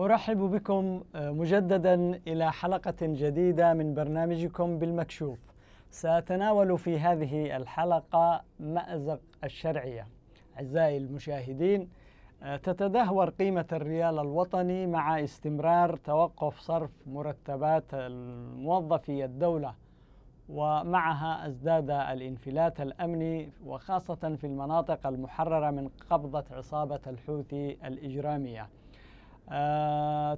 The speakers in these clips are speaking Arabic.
أرحب بكم آه، مجددا إلى حلقة جديدة من برنامجكم بالمكشوف سأتناول في هذه الحلقة مأزق الشرعية أعزائي المشاهدين آه، تتدهور قيمة الريال الوطني مع استمرار توقف صرف مرتبات موظفي الدولة ومعها ازداد الانفلات الامني وخاصه في المناطق المحرره من قبضه عصابه الحوثي الاجراميه.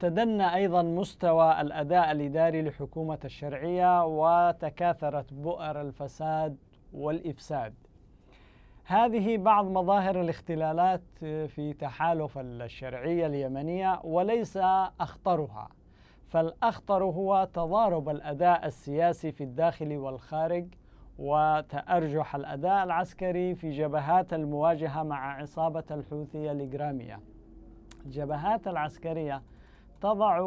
تدنى أيضا مستوى الأداء الإداري لحكومة الشرعية وتكاثرت بؤر الفساد والإفساد هذه بعض مظاهر الاختلالات في تحالف الشرعية اليمنية وليس أخطرها فالأخطر هو تضارب الأداء السياسي في الداخل والخارج وتأرجح الأداء العسكري في جبهات المواجهة مع عصابة الحوثية الإجرامية الجبهات العسكرية تضع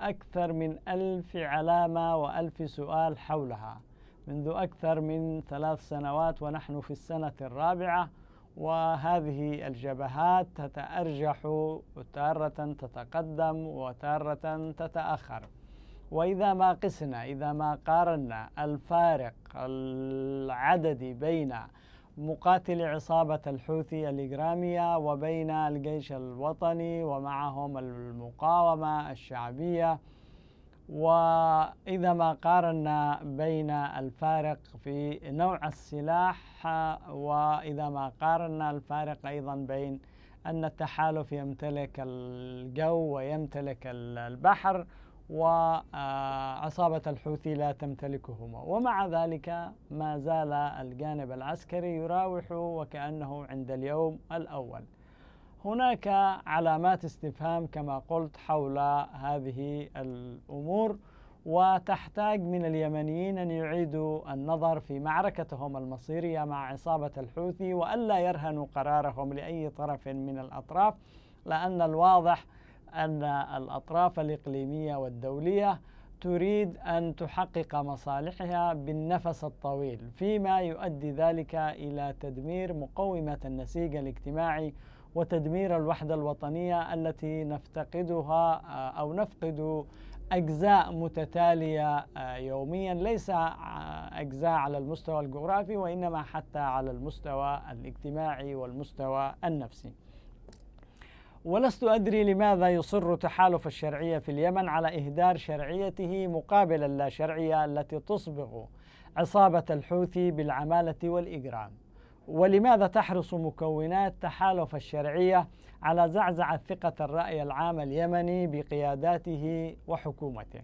أكثر من ألف علامة وألف سؤال حولها منذ أكثر من ثلاث سنوات ونحن في السنة الرابعة وهذه الجبهات تتأرجح تارة تتقدم وتارة تتأخر وإذا ما قسنا إذا ما قارنا الفارق العددي بين مقاتلي عصابة الحوثي الإجرامية وبين الجيش الوطني ومعهم المقاومة الشعبية وإذا ما قارنا بين الفارق في نوع السلاح وإذا ما قارنا الفارق أيضا بين أن التحالف يمتلك الجو ويمتلك البحر وعصابة الحوثي لا تمتلكهما ومع ذلك ما زال الجانب العسكري يراوح وكأنه عند اليوم الأول هناك علامات استفهام كما قلت حول هذه الأمور وتحتاج من اليمنيين أن يعيدوا النظر في معركتهم المصيرية مع عصابة الحوثي وألا يرهنوا قرارهم لأي طرف من الأطراف لأن الواضح أن الأطراف الإقليمية والدولية تريد أن تحقق مصالحها بالنفس الطويل فيما يؤدي ذلك إلى تدمير مقومة النسيج الاجتماعي وتدمير الوحدة الوطنية التي نفتقدها آه، أو نفقد أجزاء متتالية آه، يوميا ليس آه، أجزاء على المستوى الجغرافي وإنما حتى على المستوى الاجتماعي والمستوى النفسي ولست أدري لماذا يصر تحالف الشرعية في اليمن على إهدار شرعيته مقابل اللا شرعية التي تصبغ عصابة الحوثي بالعمالة والإجرام ولماذا تحرص مكونات تحالف الشرعية على زعزعة ثقة الرأي العام اليمني بقياداته وحكومته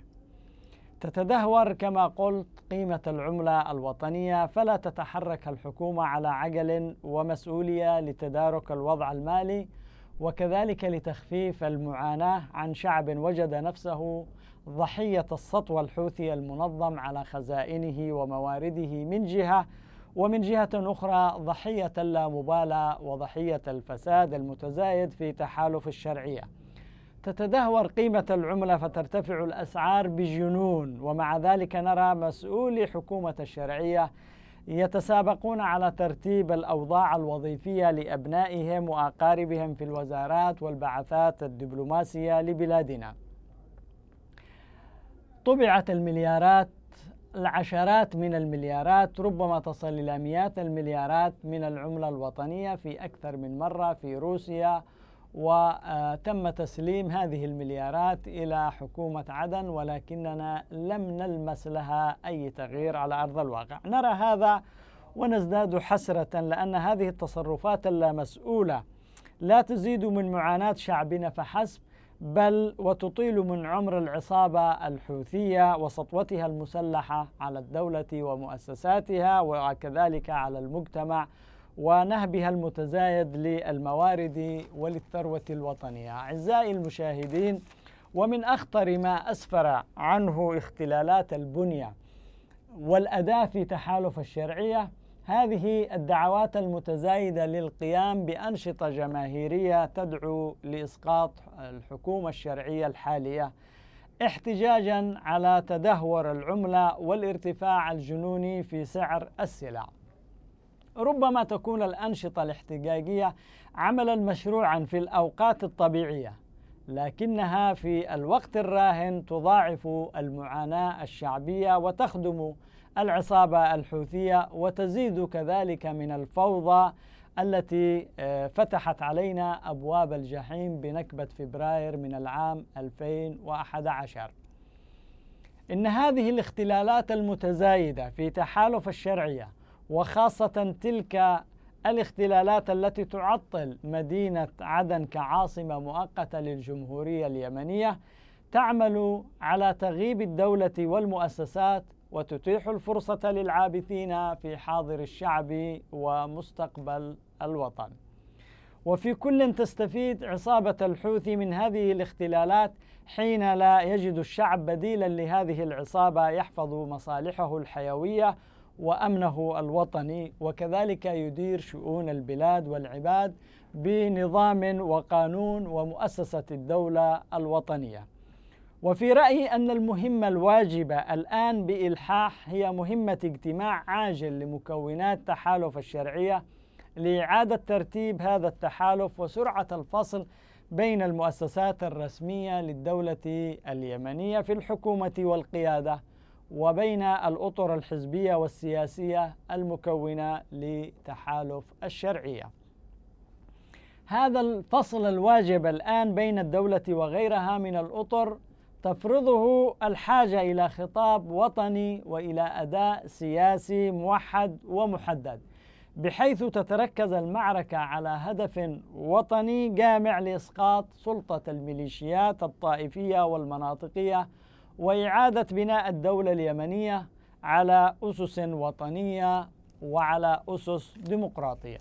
تتدهور كما قلت قيمة العملة الوطنية فلا تتحرك الحكومة على عجل ومسؤولية لتدارك الوضع المالي وكذلك لتخفيف المعاناه عن شعب وجد نفسه ضحيه السطو الحوثي المنظم على خزائنه وموارده من جهه ومن جهه اخرى ضحيه اللامبالاه وضحيه الفساد المتزايد في تحالف الشرعيه. تتدهور قيمه العمله فترتفع الاسعار بجنون ومع ذلك نرى مسؤولي حكومه الشرعيه يتسابقون على ترتيب الأوضاع الوظيفية لأبنائهم وأقاربهم في الوزارات والبعثات الدبلوماسية لبلادنا طبعت المليارات العشرات من المليارات ربما تصل إلى مئات المليارات من العملة الوطنية في أكثر من مرة في روسيا وتم تسليم هذه المليارات إلى حكومة عدن ولكننا لم نلمس لها أي تغيير على أرض الواقع نرى هذا ونزداد حسرة لأن هذه التصرفات اللامسؤولة لا تزيد من معاناة شعبنا فحسب بل وتطيل من عمر العصابة الحوثية وسطوتها المسلحة على الدولة ومؤسساتها وكذلك على المجتمع ونهبها المتزايد للموارد وللثروة الوطنية أعزائي المشاهدين ومن أخطر ما أسفر عنه اختلالات البنية والأداة في تحالف الشرعية هذه الدعوات المتزايدة للقيام بأنشطة جماهيرية تدعو لإسقاط الحكومة الشرعية الحالية احتجاجا على تدهور العملة والارتفاع الجنوني في سعر السلع ربما تكون الأنشطة الاحتجاجية عملا مشروعا في الأوقات الطبيعية لكنها في الوقت الراهن تضاعف المعاناة الشعبية وتخدم العصابة الحوثية وتزيد كذلك من الفوضى التي آه، فتحت علينا أبواب الجحيم بنكبة فبراير من العام 2011 إن هذه الاختلالات المتزايدة في تحالف الشرعية وخاصة تلك الاختلالات التي تعطل مدينة عدن كعاصمة مؤقتة للجمهورية اليمنية تعمل على تغييب الدولة والمؤسسات وتتيح الفرصة للعابثين في حاضر الشعب ومستقبل الوطن. وفي كل تستفيد عصابة الحوثي من هذه الاختلالات حين لا يجد الشعب بديلا لهذه العصابة يحفظ مصالحه الحيوية وامنه الوطني وكذلك يدير شؤون البلاد والعباد بنظام وقانون ومؤسسه الدوله الوطنيه. وفي رايي ان المهمه الواجبه الان بالحاح هي مهمه اجتماع عاجل لمكونات تحالف الشرعيه لاعاده ترتيب هذا التحالف وسرعه الفصل بين المؤسسات الرسميه للدوله اليمنيه في الحكومه والقياده وبين الأطر الحزبية والسياسية المكونة لتحالف الشرعية هذا الفصل الواجب الآن بين الدولة وغيرها من الأطر تفرضه الحاجة إلى خطاب وطني وإلى أداء سياسي موحد ومحدد بحيث تتركز المعركة على هدف وطني جامع لإسقاط سلطة الميليشيات الطائفية والمناطقية وإعادة بناء الدولة اليمنية على أسس وطنية وعلى أسس ديمقراطية.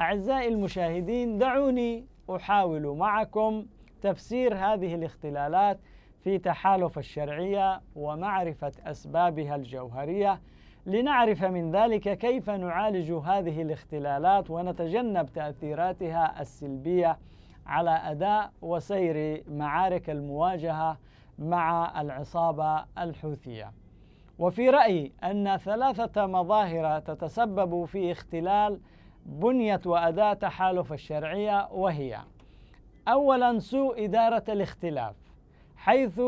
أعزائي المشاهدين دعوني أحاول معكم تفسير هذه الاختلالات في تحالف الشرعية ومعرفة أسبابها الجوهرية لنعرف من ذلك كيف نعالج هذه الاختلالات ونتجنب تأثيراتها السلبية على أداء وسير معارك المواجهة مع العصابة الحوثية وفي رأيي أن ثلاثة مظاهر تتسبب في اختلال بنية وأداة تحالف الشرعية وهي أولا سوء إدارة الاختلاف حيث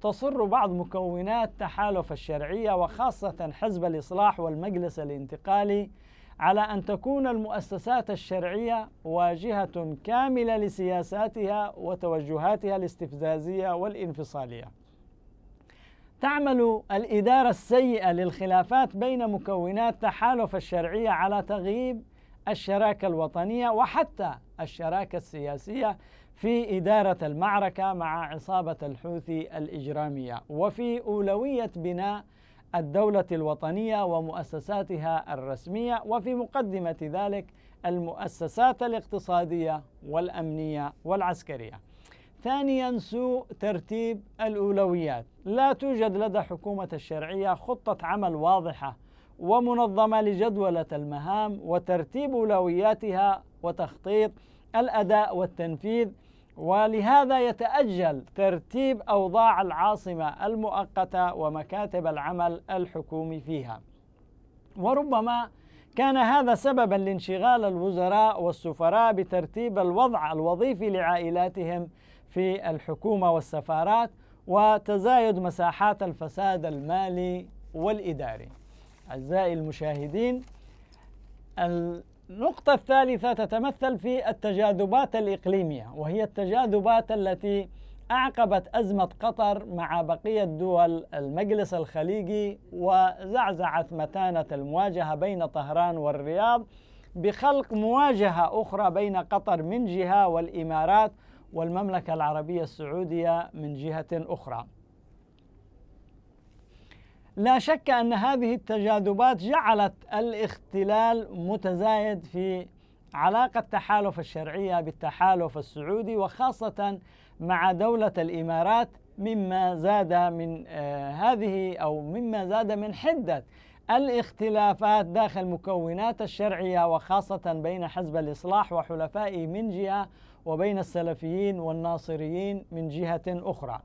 تصر بعض مكونات تحالف الشرعية وخاصة حزب الإصلاح والمجلس الانتقالي على ان تكون المؤسسات الشرعيه واجهه كامله لسياساتها وتوجهاتها الاستفزازيه والانفصاليه. تعمل الاداره السيئه للخلافات بين مكونات تحالف الشرعيه على تغييب الشراكه الوطنيه وحتى الشراكه السياسيه في اداره المعركه مع عصابه الحوثي الاجراميه وفي اولويه بناء الدولة الوطنية ومؤسساتها الرسمية وفي مقدمة ذلك المؤسسات الاقتصادية والأمنية والعسكرية. ثانيا سوء ترتيب الأولويات، لا توجد لدى حكومة الشرعية خطة عمل واضحة ومنظمة لجدولة المهام وترتيب أولوياتها وتخطيط الأداء والتنفيذ ولهذا يتأجل ترتيب أوضاع العاصمة المؤقتة ومكاتب العمل الحكومي فيها وربما كان هذا سببا لانشغال الوزراء والسفراء بترتيب الوضع الوظيفي لعائلاتهم في الحكومة والسفارات وتزايد مساحات الفساد المالي والإداري أعزائي المشاهدين النقطة الثالثة تتمثل في التجاذبات الإقليمية وهي التجاذبات التي أعقبت أزمة قطر مع بقية دول المجلس الخليجي وزعزعت متانة المواجهة بين طهران والرياض بخلق مواجهة أخرى بين قطر من جهة والإمارات والمملكة العربية السعودية من جهة أخرى لا شك أن هذه التجاذبات جعلت الاختلال متزايد في علاقة تحالف الشرعية بالتحالف السعودي وخاصة مع دولة الإمارات مما زاد من آه، هذه أو مما زاد من حدة الاختلافات داخل مكونات الشرعية وخاصة بين حزب الإصلاح وحلفائه من جهة وبين السلفيين والناصريين من جهة أخرى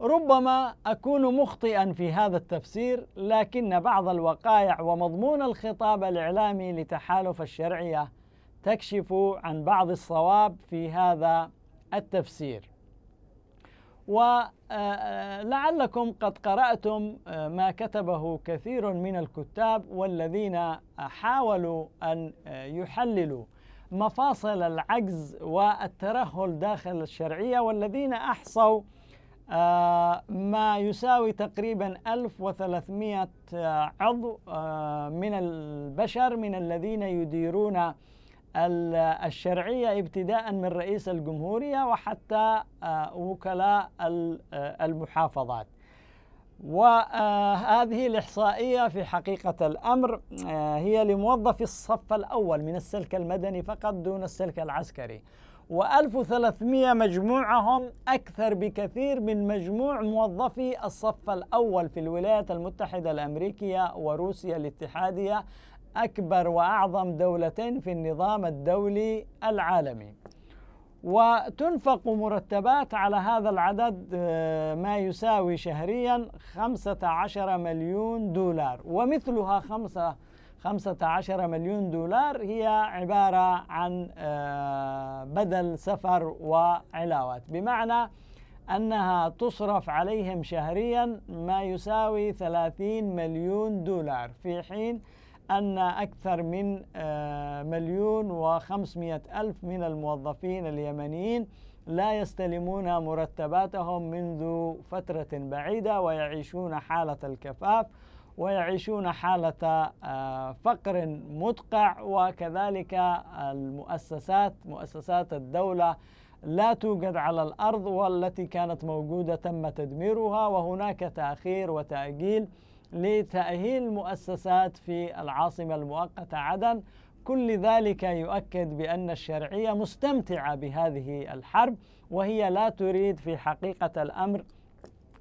ربما اكون مخطئا في هذا التفسير لكن بعض الوقائع ومضمون الخطاب الاعلامي لتحالف الشرعيه تكشف عن بعض الصواب في هذا التفسير ولعلكم آه، آه، قد قراتم آه، ما كتبه كثير من الكتاب والذين حاولوا ان يحللوا مفاصل العجز والترهل داخل الشرعيه والذين احصوا ما يساوي تقريبا 1300 عضو آه، من البشر من الذين يديرون الشرعية ابتداء من رئيس الجمهورية وحتى آه، وكلاء آه، المحافظات وهذه الإحصائية في حقيقة الأمر هي لموظف الصف الأول من السلك المدني فقط دون السلك العسكري و1300 مجموعهم أكثر بكثير من مجموع موظفي الصف الأول في الولايات المتحدة الأمريكية وروسيا الاتحادية أكبر وأعظم دولتين في النظام الدولي العالمي وتنفق مرتبات على هذا العدد آه، ما يساوي شهريا 15 مليون دولار ومثلها خمسة 15 مليون دولار هي عبارة عن آه، بدل سفر وعلاوات بمعنى أنها تصرف عليهم شهريا ما يساوي 30 مليون دولار في حين أن أكثر من آه، مليون وخمسمائة ألف من الموظفين اليمنيين لا يستلمون مرتباتهم منذ فترة بعيدة ويعيشون حالة الكفاف ويعيشون حالة آه، فقر مدقع وكذلك المؤسسات مؤسسات الدولة لا توجد على الأرض والتي كانت موجودة تم تدميرها وهناك تأخير وتأجيل لتأهيل مؤسسات في العاصمة المؤقتة عدن كل ذلك يؤكد بأن الشرعية مستمتعة بهذه الحرب وهي لا تريد في حقيقة الأمر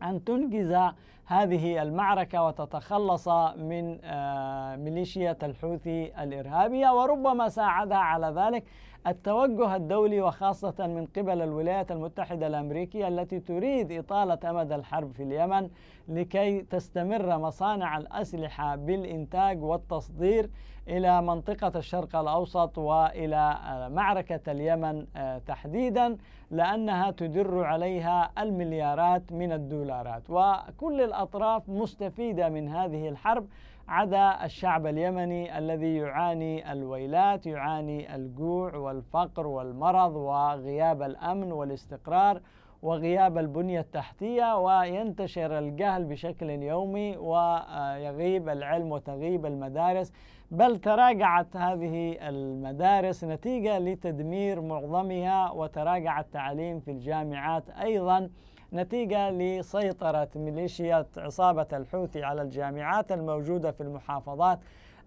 أن تنجز هذه المعركة وتتخلص من آه، ميليشيا الحوثي الإرهابية وربما ساعدها على ذلك التوجه الدولي وخاصة من قبل الولايات المتحدة الأمريكية التي تريد إطالة أمد الحرب في اليمن لكي تستمر مصانع الأسلحة بالإنتاج والتصدير إلى منطقة الشرق الأوسط وإلى معركة اليمن آه، تحديدا لأنها تدر عليها المليارات من الدولارات وكل الأطراف مستفيدة من هذه الحرب عدا الشعب اليمني الذي يعاني الويلات يعاني الجوع والفقر والمرض وغياب الامن والاستقرار وغياب البنيه التحتيه وينتشر الجهل بشكل يومي ويغيب العلم وتغيب المدارس بل تراجعت هذه المدارس نتيجه لتدمير معظمها وتراجع التعليم في الجامعات ايضا نتيجة لسيطرة ميليشيات عصابة الحوثي على الجامعات الموجودة في المحافظات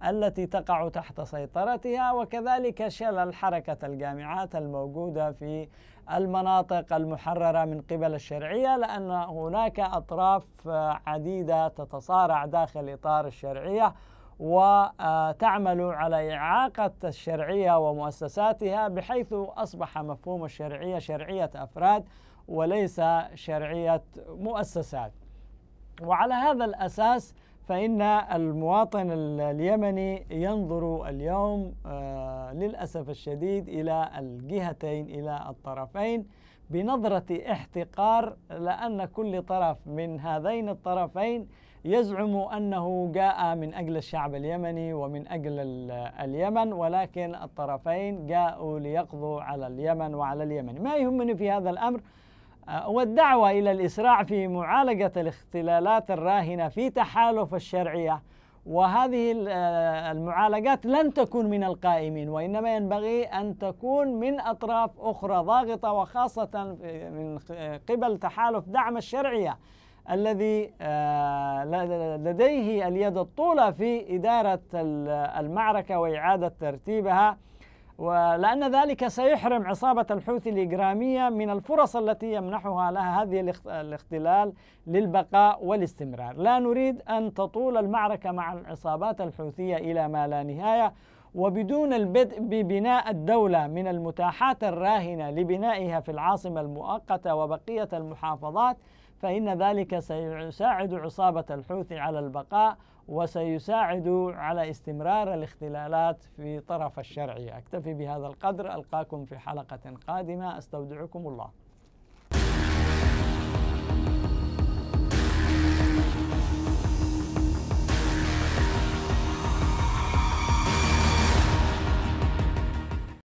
التي تقع تحت سيطرتها وكذلك شلل حركة الجامعات الموجودة في المناطق المحررة من قبل الشرعية لأن هناك أطراف عديدة تتصارع داخل إطار الشرعية وتعمل على إعاقة الشرعية ومؤسساتها بحيث أصبح مفهوم الشرعية شرعية أفراد وليس شرعية مؤسسات وعلى هذا الأساس فإن المواطن اليمني ينظر اليوم آه، للأسف الشديد إلى الجهتين إلى الطرفين بنظرة احتقار لأن كل طرف من هذين الطرفين يزعم أنه جاء من أجل الشعب اليمني ومن أجل اليمن ولكن الطرفين جاءوا ليقضوا على اليمن وعلى اليمن ما يهمني في هذا الأمر آه، والدعوة إلى الإسراع في معالجة الاختلالات الراهنة في تحالف الشرعية وهذه آه، المعالجات لن تكون من القائمين وإنما ينبغي أن تكون من أطراف أخرى ضاغطة وخاصة من قبل تحالف دعم الشرعية الذي آه، لديه اليد الطولى في إدارة المعركة وإعادة ترتيبها ولأن ذلك سيحرم عصابة الحوثي الإجرامية من الفرص التي يمنحها لها هذه الاختلال للبقاء والاستمرار لا نريد أن تطول المعركة مع العصابات الحوثية إلى ما لا نهاية وبدون البدء ببناء الدولة من المتاحات الراهنة لبنائها في العاصمة المؤقتة وبقية المحافظات فإن ذلك سيساعد عصابة الحوثي على البقاء وسيساعد على استمرار الاختلالات في طرف الشرعيه أكتفي بهذا القدر ألقاكم في حلقة قادمة أستودعكم الله